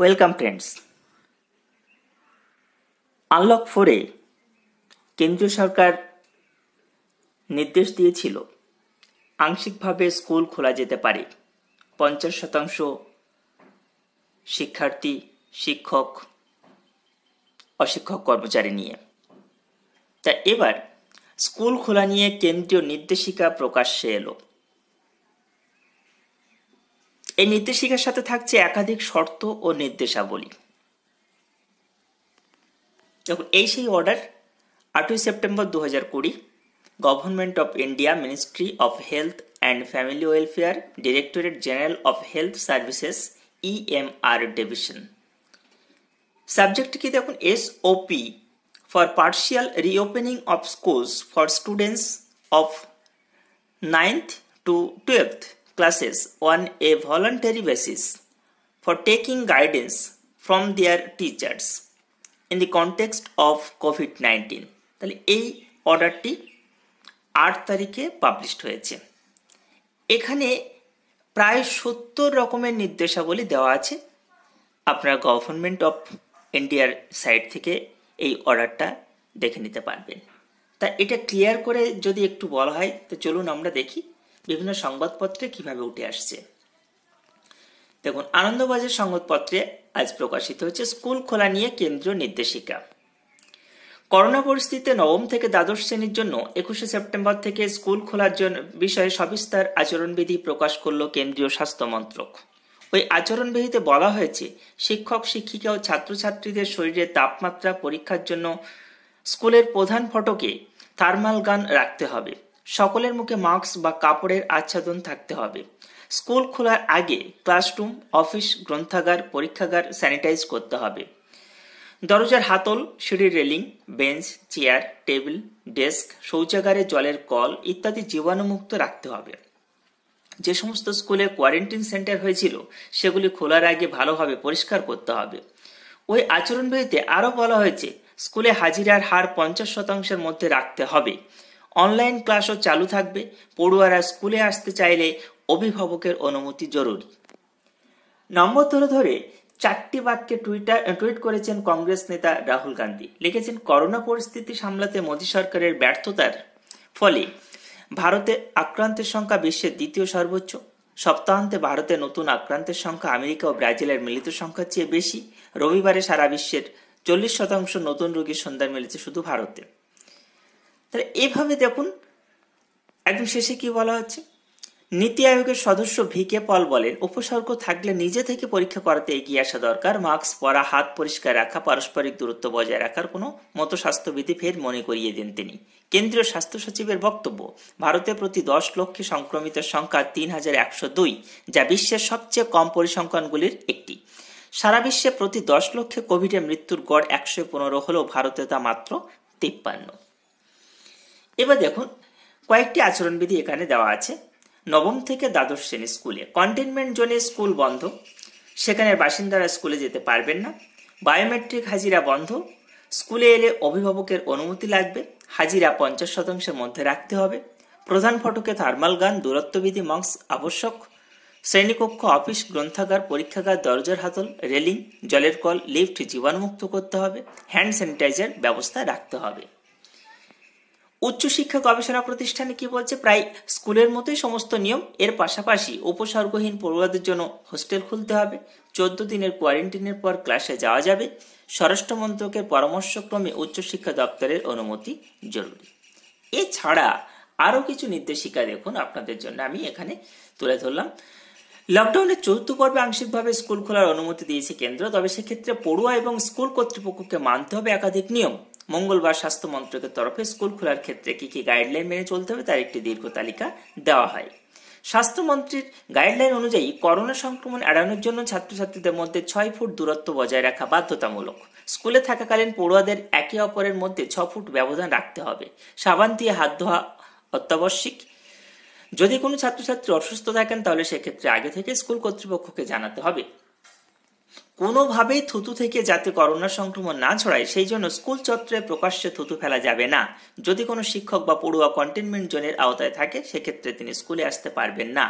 welcome friends unlock ফোরে কেন্দ্রীয় সরকার নির্দেশ দিয়েছিল আংশিকভাবে স্কুল খোলা যেতে পারে পঞ্চাশ শতাংশ শিক্ষার্থী শিক্ষক অশিক্ষক কর্মচারী নিয়ে তা এবার স্কুল খোলা নিয়ে কেন্দ্রীয় নির্দেশিকা প্রকাশ্যে এলো এই নির্দেশিকার সাথে থাকছে একাধিক শর্ত ও নির্দেশাবলী দেখুন এই সেই অর্ডার আটই সেপ্টেম্বর দু হাজার কুড়ি government of India ministry of health and family welfare directorate general of health services EMR division subject কি দেখুন S O P for partial reopening of schools for students of ninth to twelfth classes on a voluntary basis for taking guidance from their teachers in the context of COVID nineteen তাহলে এই অর্ডারটি আট তারিখে published হয়েছে এখানে প্রায় সত্তর রকমের নির্দেশাবলী দেওয়া আছে আপনারা গভর্নমেন্ট অফ ইন্ডিয়ার সাইট থেকে এই অর্ডারটা দেখে নিতে পারবেন তা এটা ক্লিয়ার করে যদি একটু বলা হয় তো চলুন আমরা দেখি বিভিন্ন সংবাদপত্রে কিভাবে উঠে আসছে দেখুন আনন্দবাজার সংবাদপত্রে আজ প্রকাশিত হচ্ছে স্কুল খোলা নিয়ে কেন্দ্রীয় নির্দেশিকা করোনা পরিস্থিতিতে নবম থেকে দ্বাদশ শ্রেণীর জন্য একুশে সেপ্টেম্বর থেকে স্কুল খোলার জন্য বিষয়ে সবিস্তার আচরণবিধি প্রকাশ করল কেন্দ্রীয় স্বাস্থ্য মন্ত্রক ওই আচরণবিধিতে বলা হয়েছে শিক্ষক শিক্ষিকা ও ছাত্রছাত্রীদের শরীরে তাপমাত্রা পরীক্ষার জন্য স্কুলের প্রধান ফটকে থার্মাল গান রাখতে হবে সকলের মুখে মাস্ক বা কাপড়ের আচ্ছাদন থাকতে হবে স্কুল খোলার আগে ক্লাসরুম অফিস গ্রন্থাগার পরীক্ষাগার স্যানিটাইজ করতে হবে দরজার হাতল সিঁড়ির railing bench chair table desk শৌচাগারে জলের কল ইত্যাদি জীবাণুমুক্ত রাখতে হবে যে সমস্ত স্কুলে কোয়ারেন্টিন সেন্টার হয়েছিল সেগুলি খোলার আগে ভালোভাবে পরিষ্কার করতে হবে ওই আচরণবিধিতে আরও বলা হয়েছে স্কুলে হাজিরার হার পঞ্চাশ শতাংশের মধ্যে রাখতে হবে অনলাইন ক্লাসও চালু থাকবে পড়ুয়ারা স্কুলে আসতে চাইলে অভিভাবকের অনুমতি জরুরি নম্বর ধরে ধরে চারটি বাক্যে টুইটার টুইট করেছেন কংগ্রেস নেতা রাহুল গান্ধী লিখেছেন করোনা পরিস্থিতি সামলাতে মোদী সরকারের ব্যর্থতার ফলে ভারতে আক্রান্তের সংখ্যা বিশ্বের দ্বিতীয় সর্বোচ্চ সপ্তাহান্তে ভারতে নতুন আক্রান্তের সংখ্যা আমেরিকা ও ব্রাজিলের মিলিত সংখ্যার চেয়ে বেশি রবিবারে সারা বিশ্বের চল্লিশ শতাংশ নতুন রোগীর সন্ধান মিলেছে শুধু ভারতে তাহলে এভাবে দেখুন একদম শেষে কি বলা হচ্ছে নীতি আয়োগের সদস্য ভি কে পল বলেন উপসর্গ থাকলে নিজে থেকে পরীক্ষা করাতে এগিয়ে আসা দরকার মাস্ক পরা হাত পরিষ্কার রাখা পারস্পরিক দূরত্ব বজায় রাখার কোনো মতো স্বাস্থ্যবিধি ফের মনে করিয়ে দেন তিনি কেন্দ্রীয় স্বাস্থ্য সচিবের বক্তব্য ভারতে প্রতি দশ লক্ষে সংক্রমিতের সংখ্যা তিন হাজার একশো দুই যা বিশ্বের সবচেয়ে কম পরিসংখ্যানগুলির একটি সারা বিশ্বে প্রতি দশ লক্ষে কোভিডের মৃত্যুর গড় একশো পনেরো হলেও ভারতে তা মাত্র তিপ্পান্ন এবার দেখুন কয়েকটি আচরণবিধি এখানে দেওয়া আছে নবম থেকে দ্বাদশ শ্রেণী স্কুলে কন্টেনমেন্ট জোনে স্কুল বন্ধ সেখানের বাসিন্দারা স্কুলে যেতে পারবেন না বায়োমেট্রিক হাজিরা বন্ধ স্কুলে এলে অভিভাবকের অনুমতি লাগবে হাজিরা পঞ্চাশ শতাংশের মধ্যে রাখতে হবে প্রধান ফটকে থার্মাল গান দূরত্ববিধি মাস্ক আবশ্যক শ্রেণীকক্ষ অফিস গ্রন্থাগার পরীক্ষাগার দরজার হাতল রেলিং জলের কল লিফট জীবাণুমুক্ত করতে হবে হ্যান্ড স্যানিটাইজার ব্যবস্থা রাখতে হবে উচ্চশিক্ষা গবেষণা প্রতিষ্ঠানে কি বলছে প্রায় স্কুলের মতোই সমস্ত নিয়ম এর পাশাপাশি উপসর্গহীন পড়ুয়াদের জন্য হোস্টেল খুলতে হবে চোদ্দ দিনের কোয়ারেন্টিনের পর ক্লাসে যাওয়া যাবে স্বরাষ্ট্র মন্ত্রকের পরামর্শক্রমে উচ্চশিক্ষা দপ্তরের অনুমতি জরুরি এছাড়া আরও কিছু নির্দেশিকা দেখুন আপনাদের জন্য আমি এখানে তুলে ধরলাম লকডাউনের চতুর্থ পর্বে আংশিকভাবে স্কুল খোলার অনুমতি দিয়েছে কেন্দ্র তবে সেক্ষেত্রে পড়ুয়া এবং স্কুল কর্তৃপক্ষকে মানতে হবে একাধিক নিয়ম মঙ্গলবার স্বাস্থ্য মন্ত্রকের তরফে স্কুল খোলার ক্ষেত্রে কি কি গাইডলাইন মেনে চলতে হবে তার একটি দীর্ঘ তালিকা দেওয়া হয় স্বাস্থ্যমন্ত্রীর গাইডলাইন অনুযায়ী করোনা সংক্রমণ এড়ানোর জন্য ছাত্রছাত্রীদের মধ্যে ছয় ফুট দূরত্ব বজায় রাখা বাধ্যতামূলক স্কুলে থাকাকালীন পড়ুয়াদের একে অপরের মধ্যে ছ ফুট ব্যবধান রাখতে হবে সাবান দিয়ে হাত ধোয়া অত্যাবশ্যিক যদি কোনো ছাত্রছাত্রী অসুস্থ থাকেন তাহলে সেক্ষেত্রে আগে থেকে স্কুল কর্তৃপক্ষকে জানাতে হবে কোনোভাবেই থুতু থেকে যাতে করোনা সংক্রমণ না ছড়ায় সেই জন্য স্কুল চত্বরে প্রকাশ্যে থুতু ফেলা যাবে না যদি কোনো শিক্ষক বা পড়ুয়া কন্টেনমেন্ট জোনের আওতায় থাকে সেক্ষেত্রে তিনি স্কুলে আসতে পারবেন না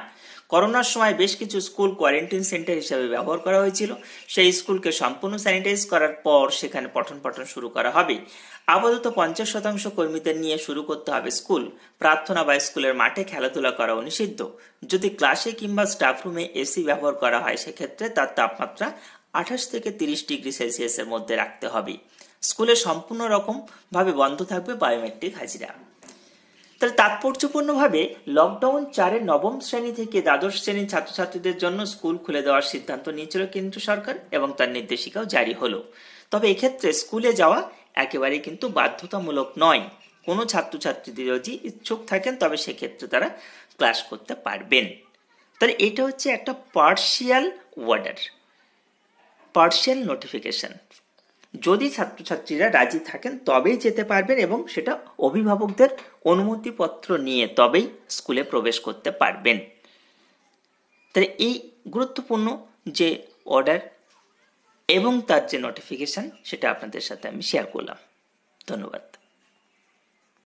করোনার সময় বেশ কিছু স্কুল কোয়ারেন্টিন সেন্টার হিসেবে ব্যবহার করা হয়েছিল সেই স্কুলকে সম্পূর্ণ স্যানিটাইজ করার পর সেখানে পঠন পঠন শুরু করা হবে আপাতত পঞ্চাশ শতাংশ কর্মীদের নিয়ে শুরু করতে হবে স্কুল প্রার্থনা বা স্কুলের মাঠে খেলাধুলা করাও নিষিদ্ধ যদি ক্লাসে কিংবা স্টাফরুমে এসি ব্যবহার করা হয় সেক্ষেত্রে তার তাপমাত্রা আঠাশ থেকে তিরিশ ডিগ্রি সেলসিয়াসের মধ্যে রাখতে হবে স্কুলে সম্পূর্ণ রকমভাবে বন্ধ থাকবে বায়োমেট্রিক হাজিরা তাহলে তাৎপর্যপূর্ণভাবে লকডাউন চারের নবম শ্রেণী থেকে দ্বাদশ শ্রেণীর ছাত্রছাত্রীদের জন্য স্কুল খুলে দেওয়ার সিদ্ধান্ত নিয়েছিল কেন্দ্র সরকার এবং তার নির্দেশিকাও জারি হলো তবে এক্ষেত্রে স্কুলে যাওয়া একেবারে কিন্তু বাধ্যতামূলক নয় কোনো ছাত্রছাত্রীদের যদি ইচ্ছুক থাকেন তবে সেক্ষেত্রে তারা ক্লাস করতে পারবেন তাহলে এটা হচ্ছে একটা পার্শিয়াল ওয়ার্ডার পার্সিয়াল নোটিফিকেশন যদি ছাত্রছাত্রীরা রাজি থাকেন তবেই যেতে পারবেন এবং সেটা অভিভাবকদের অনুমতিপত্র নিয়ে তবেই স্কুলে প্রবেশ করতে পারবেন তাহলে এই গুরুত্বপূর্ণ যে অর্ডার এবং তার যে নোটিফিকেশান সেটা আপনাদের সাথে আমি শেয়ার করলাম ধন্যবাদ